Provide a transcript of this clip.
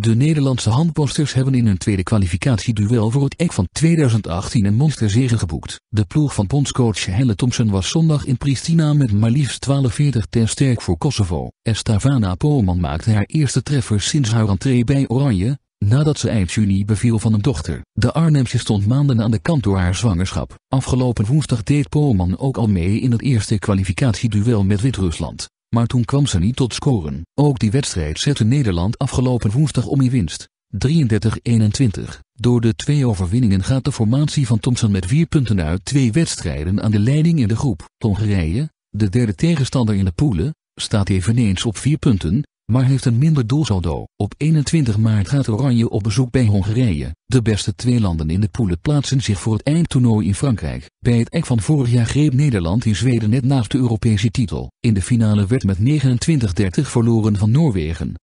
De Nederlandse handballsters hebben in hun tweede kwalificatieduel voor het EK van 2018 een monsterzege geboekt. De ploeg van bondscoach Helle Thompson was zondag in Pristina met maar liefst 12-40 ten sterk voor Kosovo. Estavana Polman maakte haar eerste treffer sinds haar entree bij Oranje, nadat ze eind juni beviel van een dochter. De Arnhemse stond maanden aan de kant door haar zwangerschap. Afgelopen woensdag deed Polman ook al mee in het eerste kwalificatieduel met Wit-Rusland. Maar toen kwam ze niet tot scoren. Ook die wedstrijd zette Nederland afgelopen woensdag om in winst. 33-21. Door de twee overwinningen gaat de formatie van Thompson met vier punten uit twee wedstrijden aan de leiding in de groep. Hongarije, de derde tegenstander in de poelen, staat eveneens op vier punten, maar heeft een minder doelsaldo. Op 21 maart gaat Oranje op bezoek bij Hongarije. De beste twee landen in de poelen plaatsen zich voor het eindtoernooi in Frankrijk. Bij het EK van vorig jaar greep Nederland in Zweden net naast de Europese titel. In de finale werd met 29-30 verloren van Noorwegen.